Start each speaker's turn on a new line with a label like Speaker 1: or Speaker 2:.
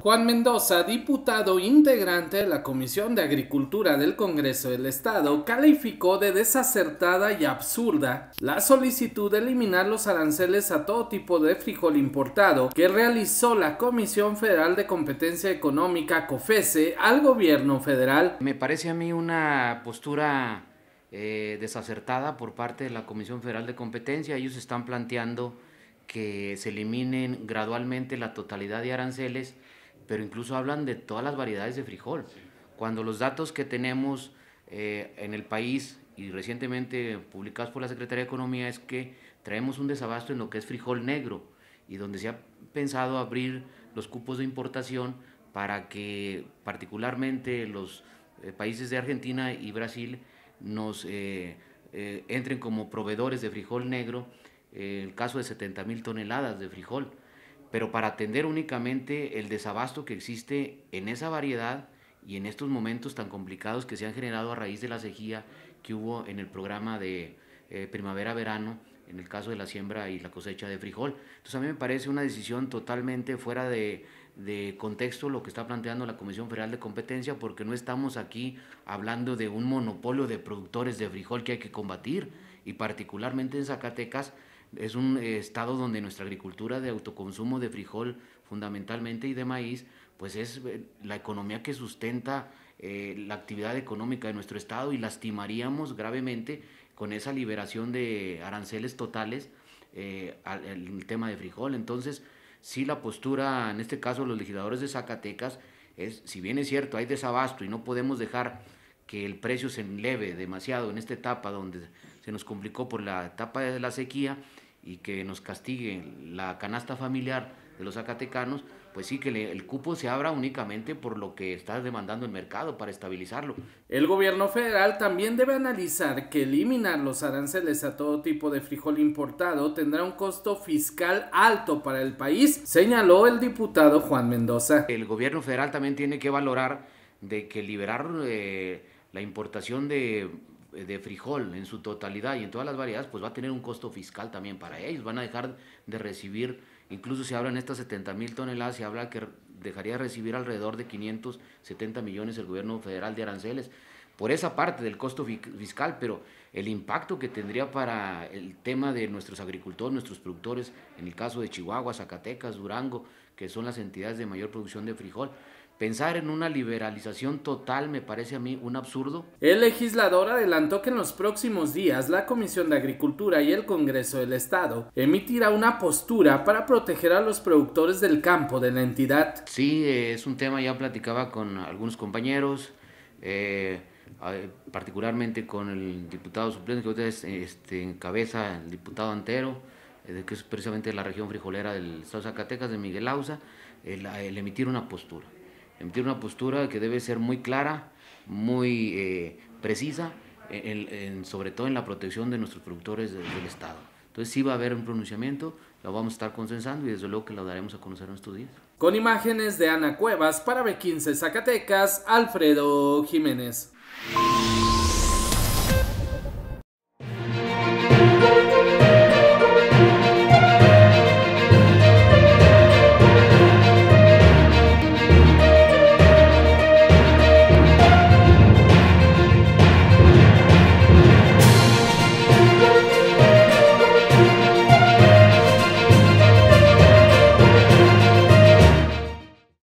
Speaker 1: Juan Mendoza, diputado integrante de la Comisión de Agricultura del Congreso del Estado, calificó de desacertada y absurda la solicitud de eliminar los aranceles a todo tipo de frijol importado que realizó la Comisión Federal de Competencia Económica COFESE
Speaker 2: al gobierno federal. Me parece a mí una postura eh, desacertada por parte de la Comisión Federal de Competencia. Ellos están planteando que se eliminen gradualmente la totalidad de aranceles pero incluso hablan de todas las variedades de frijol. Cuando los datos que tenemos eh, en el país y recientemente publicados por la Secretaría de Economía es que traemos un desabasto en lo que es frijol negro y donde se ha pensado abrir los cupos de importación para que particularmente los eh, países de Argentina y Brasil nos eh, entren como proveedores de frijol negro, el caso de 70 mil toneladas de frijol pero para atender únicamente el desabasto que existe en esa variedad y en estos momentos tan complicados que se han generado a raíz de la sequía que hubo en el programa de eh, primavera-verano, en el caso de la siembra y la cosecha de frijol. Entonces a mí me parece una decisión totalmente fuera de contexto lo que está planteando la Comisión Federal de Competencia, porque no estamos aquí hablando de un monopolio de productores de frijol que hay que combatir, y particularmente en Zacatecas es un eh, estado donde nuestra agricultura de autoconsumo de frijol fundamentalmente y de maíz, pues es eh, la economía que sustenta eh, la actividad económica de nuestro estado y lastimaríamos gravemente con esa liberación de aranceles totales al, el tema de frijol. Entonces, sí la postura, en este caso los legisladores de Zacatecas, es, si bien es cierto, hay desabasto y no podemos dejar que el precio se eleve demasiado en esta etapa donde se nos complicó por la etapa de la sequía y que nos castigue la canasta familiar de los zacatecanos, pues sí que el cupo se abra únicamente por lo que está demandando el mercado para estabilizarlo. El gobierno federal también debe analizar que eliminar
Speaker 1: los aranceles a todo tipo de frijol importado tendrá un costo fiscal alto para
Speaker 2: el país, señaló el diputado Juan Mendoza. El gobierno federal también tiene que valorar de que liberar... Eh, la importación de, frijol en su totalidad y en todas las variedades, pues va a tener un costo fiscal también para ellos. Van a dejar de recibir, incluso se hablan estas 70 mil toneladas, se habla que dejaría de recibir alrededor de 570 millones el gobierno federal de aranceles por esa parte del costo fiscal, pero el impacto que tendría para el tema de nuestros agricultores, nuestros productores, en el caso de Chihuahua, Zacatecas, Durango, que son las entidades de mayor producción de frijol, Pensar en una liberalización total me parece a mí un absurdo.
Speaker 1: El legislador adelantó que en los próximos días la Comisión de Agricultura y el Congreso del Estado emitirá una postura para proteger
Speaker 2: a los productores del campo de la entidad. Sí, es un tema, ya platicaba con algunos compañeros, eh, particularmente con el diputado suplente que ustedes es, este, en cabeza, el diputado Antero, eh, que es precisamente la región frijolera del Estado de Zacatecas, de Miguel Ausa, el emitir una postura. Emitir una postura que debe ser muy clara, muy eh, precisa, sobre todo en la protección de nuestros productores del, Estado. Entonces sí va a haber un pronunciamiento, lo vamos a estar consensando y desde luego que lo daremos a conocer en estos días. Con imágenes de Ana Cuevas para B15 Zacatecas,
Speaker 1: Alfredo Jiménez.